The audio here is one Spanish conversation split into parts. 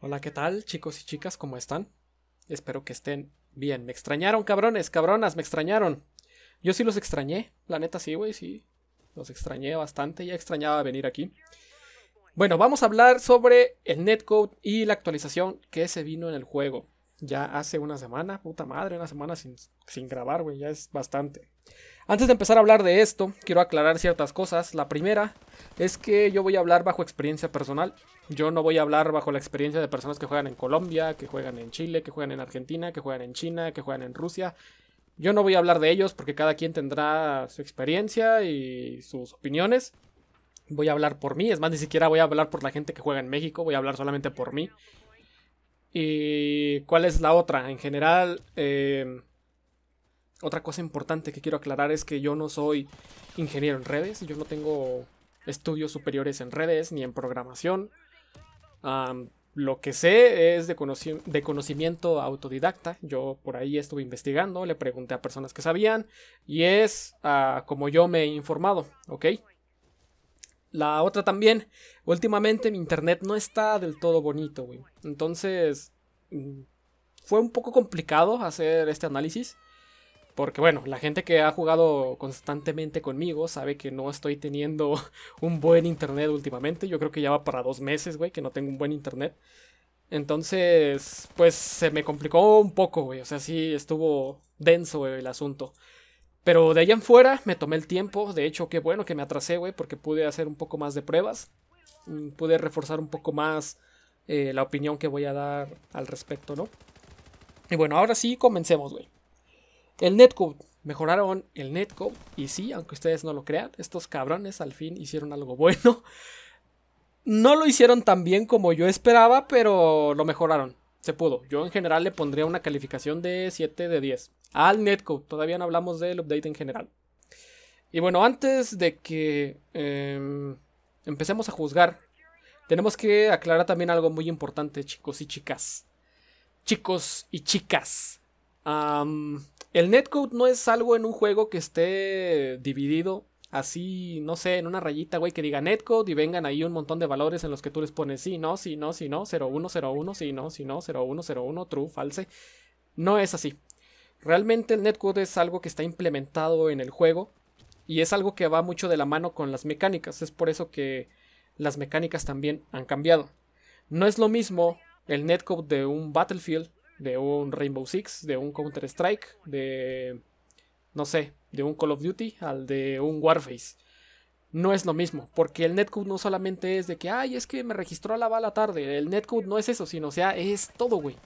Hola, ¿qué tal, chicos y chicas? ¿Cómo están? Espero que estén bien. Me extrañaron, cabrones, cabronas, me extrañaron. Yo sí los extrañé, la neta sí, güey, sí. Los extrañé bastante, ya extrañaba venir aquí. Bueno, vamos a hablar sobre el netcode y la actualización que se vino en el juego. Ya hace una semana, puta madre, una semana sin, sin grabar, güey, ya es bastante. Antes de empezar a hablar de esto, quiero aclarar ciertas cosas. La primera es que yo voy a hablar bajo experiencia personal. Yo no voy a hablar bajo la experiencia de personas que juegan en Colombia, que juegan en Chile, que juegan en Argentina, que juegan en China, que juegan en Rusia. Yo no voy a hablar de ellos porque cada quien tendrá su experiencia y sus opiniones. Voy a hablar por mí, es más, ni siquiera voy a hablar por la gente que juega en México, voy a hablar solamente por mí. ¿Y cuál es la otra? En general, eh, otra cosa importante que quiero aclarar es que yo no soy ingeniero en redes, yo no tengo estudios superiores en redes ni en programación. lo que sé es de, conocimiento autodidacta. Yo por ahí estuve investigando, le pregunté a personas que sabían y es ah, como yo me he informado, ¿ok? La otra también, últimamente mi internet no está del todo bonito, güey. Entonces, mm, fue un poco complicado hacer este análisis. Porque bueno, la gente que ha jugado constantemente conmigo sabe que no estoy teniendo un buen internet últimamente. Yo creo que ya va para dos meses, güey, que no tengo un buen internet. Entonces, pues se me complicó un poco, güey. O sea, sí estuvo denso, el asunto. Pero de allá en fuera me tomé el tiempo. De hecho, qué bueno que me atrasé, güey, porque pude hacer un poco más de pruebas. Mm, pude reforzar un poco más eh, la opinión que voy a dar al respecto, ¿no? Y bueno, ahora sí, comencemos, güey. El netcode. Mejoraron el netcode. Y sí, aunque ustedes no lo crean, estos cabrones al fin hicieron algo bueno. No lo hicieron tan bien como yo esperaba, pero lo mejoraron. Se pudo. Yo en general le pondría una calificación de 7 de 10. Al netcode. Todavía no hablamos del update en general. Y bueno, antes de que em, empecemos a juzgar, tenemos que aclarar también algo muy importante, chicos y chicas. Chicos y chicas el netcode no es algo en un juego que esté dividido así, no sé, en una rayita, güey, que diga netcode y vengan ahí un montón de valores en los que tú les pones sí, no, sí, no, sí, no, 0101, sí, no, sí, no, 0101, true, false. No es así. Realmente el netcode es algo que está implementado en el juego y es algo que va mucho de la mano con las mecánicas. Es por eso que las mecánicas también han cambiado. No es lo mismo el netcode de un Battlefield de un Rainbow Six, de un Counter Strike, de, no sé, de un Call of Duty al de un Warface. No es lo mismo, porque el netcode no solamente es de que, ay, es que me registró a la bala tarde, el netcode no es eso, sino, o sea, es todo, güey.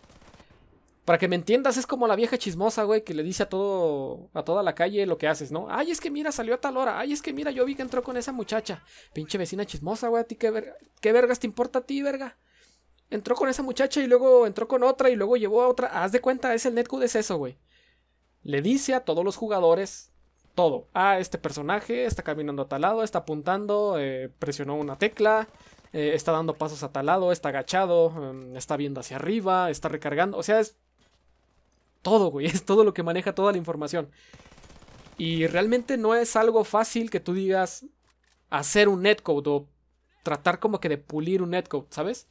Para que me entiendas, es como la vieja chismosa, güey, que le dice a todo, a toda la calle lo que haces, ¿no? Ay, es que mira, salió a tal hora, ay, es que mira, yo vi que entró con esa muchacha. Pinche vecina chismosa, güey, a ti qué, qué vergas te importa a ti, verga entró con esa muchacha y luego entró con otra y luego llevó a otra. Haz de cuenta, es el netcode, es eso, güey. Le dice a todos los jugadores todo. Ah, este personaje está caminando a tal lado, está apuntando, eh, presionó una tecla, eh, está dando pasos a tal lado, está agachado, mm, está viendo hacia arriba, está recargando. O sea, es todo, güey. Es todo lo que maneja toda la información. Y realmente no es algo fácil que tú digas hacer un netcode o tratar como que de pulir un netcode, ¿sabes?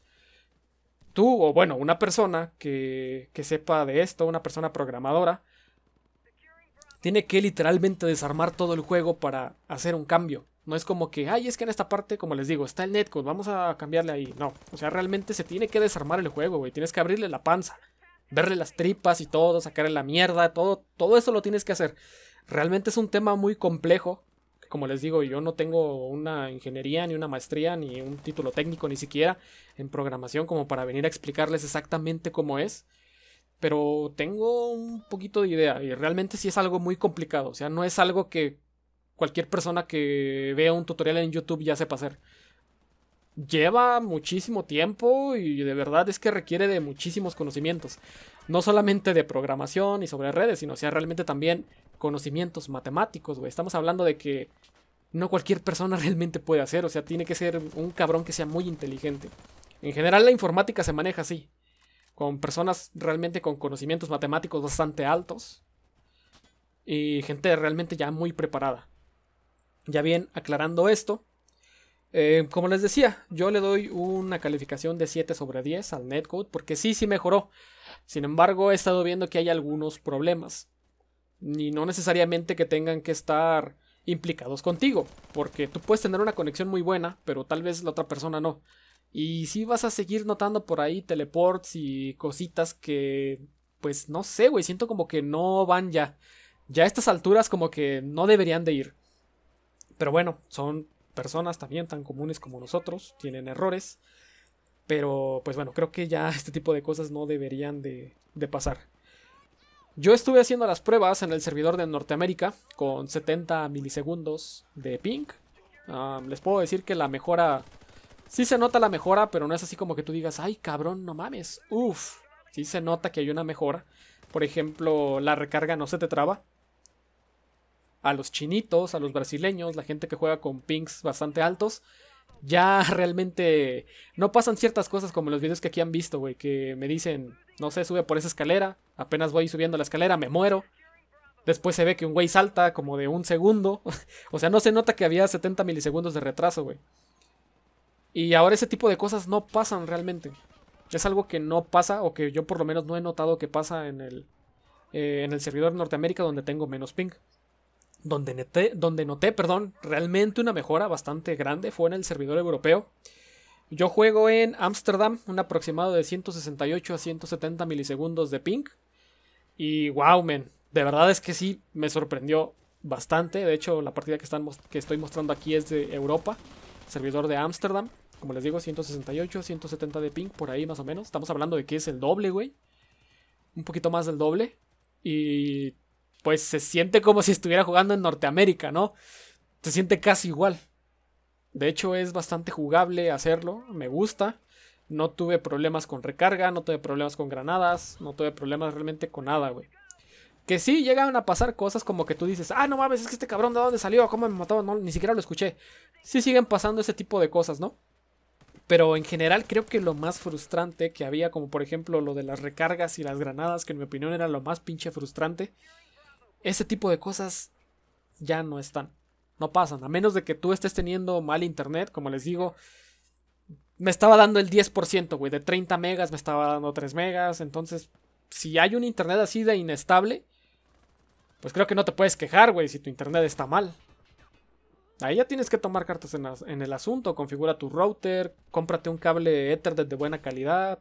tú o bueno, una persona que, que sepa de esto, una persona programadora, tiene que literalmente desarmar todo el juego para hacer un cambio. No es como que, ay, es que en esta parte, como les digo, está el netcode, vamos a cambiarle ahí. No, o sea, realmente se tiene que desarmar el juego, güey. Tienes que abrirle la panza, verle las tripas y todo, sacarle la mierda, todo, todo eso lo tienes que hacer. Realmente es un tema muy complejo como les digo, yo no tengo una ingeniería, ni una maestría, ni un título técnico, ni siquiera en programación, como para venir a explicarles exactamente cómo es. Pero tengo un poquito de idea y realmente sí es algo muy complicado. O sea, no es algo que cualquier persona que vea un tutorial en YouTube ya sepa hacer. Lleva muchísimo tiempo y de verdad es que requiere de muchísimos conocimientos. No solamente de programación y sobre redes, sino sea, realmente también conocimientos matemáticos, güey. Estamos hablando de que no cualquier persona realmente puede hacer, o sea, tiene que ser un cabrón que sea muy inteligente. En general la informática se maneja así, con personas realmente con conocimientos matemáticos bastante altos y gente realmente ya muy preparada. Ya bien, aclarando esto, eh, como les decía, yo le doy una calificación de 7 sobre 10 al netcode porque sí, sí mejoró. Sin embargo, he estado viendo que hay algunos problemas ni no necesariamente que tengan que estar implicados contigo, porque tú puedes tener una conexión muy buena, pero tal vez la otra persona no. Y si vas a seguir notando por ahí teleports y cositas que, pues no sé, güey, siento como que no van ya. Ya a estas alturas como que no deberían de ir. Pero bueno, son personas también tan comunes como nosotros, tienen errores. Pero pues bueno, creo que ya este tipo de cosas no deberían de, de pasar. Yo estuve haciendo las pruebas en el servidor de Norteamérica con 70 milisegundos de ping. les puedo decir que la mejora... Sí se nota la mejora, pero no es así como que tú digas, ay cabrón, no mames. Uf, sí se nota que hay una mejora. Por ejemplo, la recarga no se te traba. A los chinitos, a los brasileños, la gente que juega con pings bastante altos, ya realmente no pasan ciertas cosas como los videos que aquí han visto, güey, que me dicen, no sé, sube por esa escalera. Apenas voy subiendo la escalera, me muero. Después se ve que un güey salta como de un segundo. o sea, no se nota que había 70 milisegundos de retraso, güey. Y ahora ese tipo de cosas no pasan realmente. Es algo que no pasa, o que yo por lo menos no he notado que pasa en el, eh, en el servidor Norteamérica donde tengo menos ping. Donde noté, donde noté, perdón, realmente una mejora bastante grande fue en el servidor europeo. Yo juego en Amsterdam, un aproximado de 168 a 170 milisegundos de ping. Y wow, men, de verdad es que sí, me sorprendió bastante. De hecho, la partida que, estoy mostrando aquí es de Europa, servidor de Amsterdam. Como les digo, 168, 170 de ping, por ahí más o menos. Estamos hablando de que es el doble, güey. Un poquito más del doble. Y pues se siente como si estuviera jugando en Norteamérica, ¿no? Se siente casi igual. De hecho es bastante jugable hacerlo, me gusta. No tuve problemas con recarga, no tuve problemas con granadas, no tuve problemas realmente con nada, güey. Que sí llegaban a pasar cosas como que tú dices, ah, no mames, es que este cabrón de dónde salió, cómo me mató, no, ni siquiera lo escuché. Sí siguen pasando ese tipo de cosas, ¿no? Pero en general creo que lo más frustrante que había, como por ejemplo lo de las recargas y las granadas, que en mi opinión era lo más pinche frustrante, ese tipo de cosas ya no están no pasan. A menos de que tú estés teniendo mal internet, como les digo. Me estaba dando el 10%, güey. De 30 megas me estaba dando 3 megas. Entonces, si hay un internet así de inestable, pues creo que no te puedes quejar, güey, si tu internet está mal. Ahí ya tienes que tomar cartas en, el asunto. Configura tu router, cómprate un cable Ethernet de buena calidad.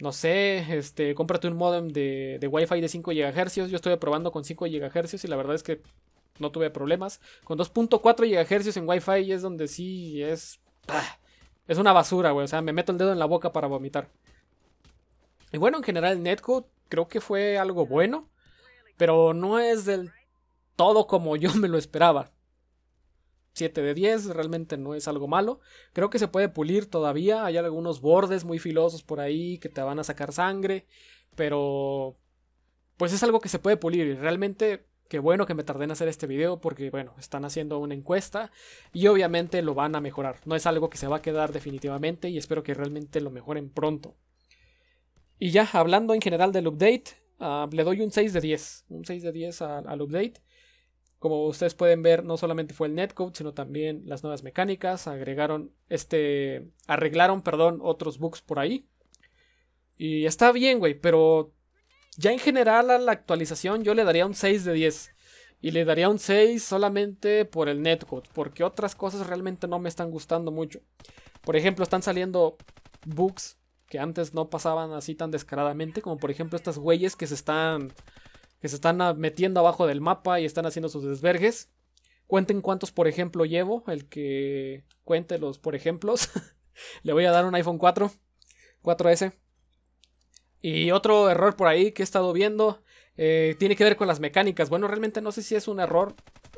No sé, este, cómprate un modem de, de Wi-Fi de 5 GHz. Yo estoy probando con 5 GHz y la verdad es que no tuve problemas. Con 2.4 GHz en Wi-Fi es donde sí es. Ah, es una basura, güey. O sea, me meto el dedo en la boca para vomitar. Y bueno, en general, Netcode creo que fue algo bueno. Pero no es del todo como yo me lo esperaba. 7 de 10, realmente no es algo malo. Creo que se puede pulir todavía. Hay algunos bordes muy filosos por ahí que te van a sacar sangre. Pero. Pues es algo que se puede pulir. Y realmente Qué bueno que me tardé en hacer este video porque, bueno, están haciendo una encuesta y obviamente lo van a mejorar. No es algo que se va a quedar definitivamente y espero que realmente lo mejoren pronto. Y ya, hablando en general del update, ah, le doy un 6 de 10. Un 6 de 10 al, al update. Como ustedes pueden ver, no solamente fue el netcode, sino también las nuevas mecánicas. Agregaron este. Arreglaron, perdón, otros bugs por ahí. Y está bien, güey, pero ya en general a la actualización yo le daría un 6 de 10. Y le daría un 6 solamente por el netcode, porque otras cosas realmente no me están gustando mucho. Por ejemplo, están saliendo bugs que antes no pasaban así tan descaradamente, como por ejemplo estas güeyes que se están que se están metiendo abajo del mapa y están haciendo sus desverges Cuenten cuántos por ejemplo llevo, el que cuente los por ejemplos. Le voy a dar un iPhone 4, 4S. Y otro error por ahí que he estado viendo eh, tiene que ver con las mecánicas. Bueno, realmente no sé si es un error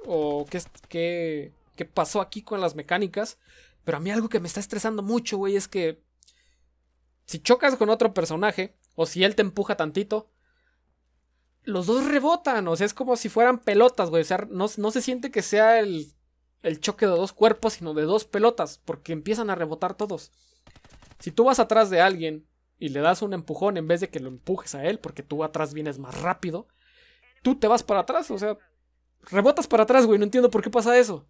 o qué, qué, qué pasó aquí con las mecánicas. Pero a mí algo que me está estresando mucho, güey, es que si chocas con otro personaje o si él te empuja tantito, los dos rebotan. O sea, es como si fueran pelotas, güey. O sea, no, no se siente que sea el, el choque de dos cuerpos, sino de dos pelotas, porque empiezan a rebotar todos. Si tú vas atrás de alguien y le das un empujón en vez de que lo empujes a él, porque tú atrás vienes más rápido, tú te vas para atrás, o sea, rebotas para atrás, güey, no entiendo por qué pasa eso.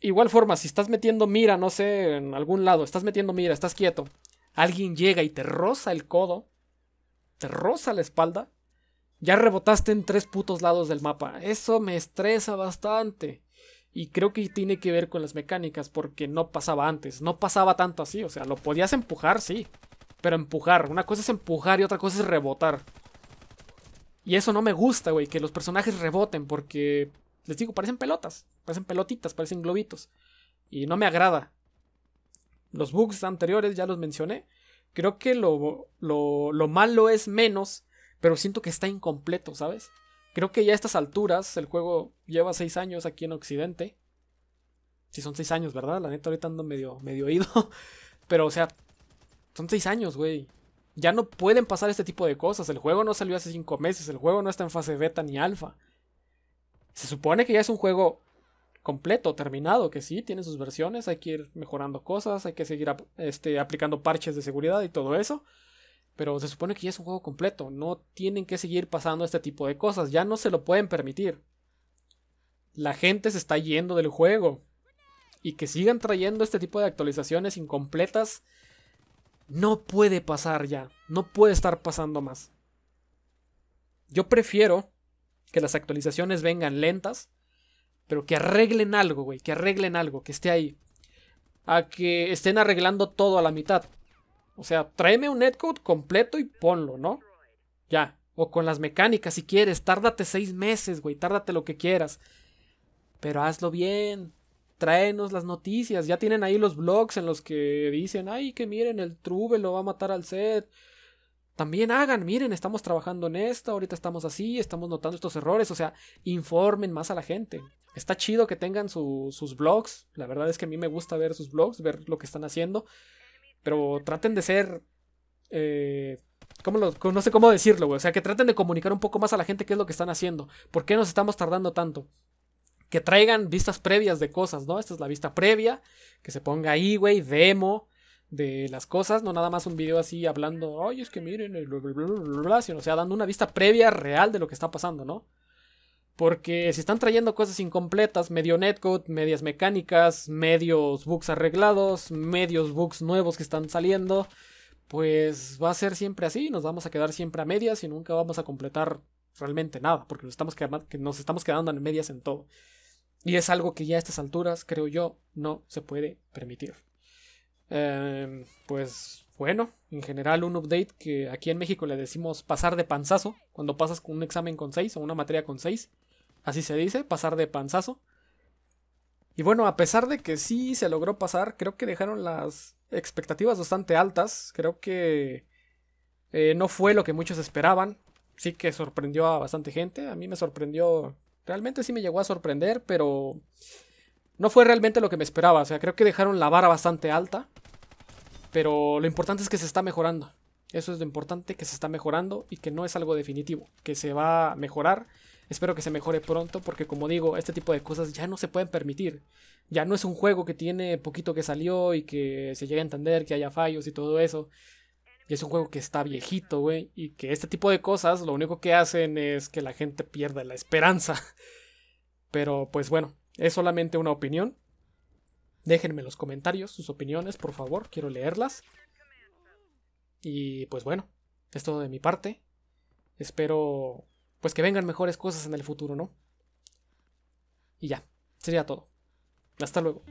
Igual forma, si estás metiendo mira, no sé, en algún lado, estás metiendo mira, estás quieto, alguien llega y te roza el codo, te roza la espalda, ya rebotaste en tres putos lados del mapa. Eso me estresa bastante. Y creo que tiene que ver con las mecánicas, porque no pasaba antes, no pasaba tanto así, o sea, lo podías empujar, sí, pero empujar. Una cosa es empujar y otra cosa es rebotar. Y eso no me gusta, güey, que los personajes reboten porque, les digo, parecen pelotas, parecen pelotitas, parecen globitos. Y no me agrada. Los bugs anteriores ya los mencioné. Creo que lo, malo es menos, pero siento que está incompleto, ¿sabes? Creo que ya a estas alturas, el juego lleva seis años aquí en Occidente. Si sí son seis años, ¿verdad? La neta ahorita ando medio, medio ido. Pero, o sea, son seis años, güey. Ya no pueden pasar este tipo de cosas. El juego no salió hace cinco meses. El juego no está en fase beta ni alfa. Se supone que ya es un juego completo, terminado, que sí, tiene sus versiones, hay que ir mejorando cosas, hay que seguir este, aplicando parches de seguridad y todo eso. Pero se supone que ya es un juego completo, no tienen que seguir pasando este tipo de cosas, ya no se lo pueden permitir. La gente se está yendo del juego. Y que sigan trayendo este tipo de actualizaciones incompletas no puede pasar ya, no puede estar pasando más. Yo prefiero que las actualizaciones vengan lentas, pero que arreglen algo, güey, que arreglen algo, que esté ahí. A que estén arreglando todo a la mitad. O sea, tráeme un netcode completo y ponlo, ¿no? Ya. O con las mecánicas si quieres. Tárdate seis meses, güey. Tárdate lo que quieras. Pero hazlo bien tráenos las noticias. Ya tienen ahí los blogs en los que dicen, ay, que miren, el Trube lo va a matar al set. También hagan, miren, estamos trabajando en esto, ahorita estamos así, estamos notando estos errores, o sea, informen más a la gente. Está chido que tengan sus blogs, la verdad es que a mí me gusta ver sus blogs, ver lo que están haciendo, pero traten de ser... Eh, ¿cómo no sé cómo decirlo, güey, o sea, que traten de comunicar un poco más a la gente qué es lo que están haciendo, por qué nos estamos tardando tanto que traigan vistas previas de cosas, ¿no? Esta es la vista previa, que se ponga ahí, güey, demo de las cosas, no nada más un video así hablando, ay, es que miren, bla, bla, bla, sino, o sea, dando una vista previa real de lo que está pasando, ¿no? Porque si están trayendo cosas incompletas, medio netcode, medias mecánicas, medios bugs arreglados, medios bugs nuevos que están saliendo, pues va a ser siempre así, nos vamos a quedar siempre a medias y nunca vamos a completar realmente nada, porque estamos, nos estamos quedando en medias en todo. Y es algo que ya a estas alturas, creo yo, no se puede permitir. Em, pues bueno, en general un update que aquí en México le decimos pasar de panzazo, cuando pasas con un examen con 6 o una materia con 6, así se dice, pasar de panzazo. Y bueno, a pesar de que sí se logró pasar, creo que dejaron las expectativas bastante altas, creo que eh, no fue lo que muchos esperaban, sí que sorprendió a bastante gente, a mí me sorprendió Realmente sí me llegó a sorprender, pero no fue realmente lo que me esperaba. O sea, creo que dejaron la vara bastante alta. Pero lo importante es que se está mejorando. Eso es lo importante, que se está mejorando y que no es algo definitivo, que se va a mejorar. Espero que se mejore pronto porque como digo, este tipo de cosas ya no se pueden permitir. Ya no es un juego que tiene poquito que salió y que se llegue a entender que haya fallos y todo eso es un juego que está viejito, güey. Y que este tipo de cosas lo único que hacen es que la gente pierda la esperanza. Pero pues bueno, es solamente una opinión. Déjenme en los comentarios sus opiniones, por favor. Quiero leerlas. Y pues bueno, es todo de mi parte. Espero pues que vengan mejores cosas en el futuro, ¿no? Y ya, sería todo. Hasta luego.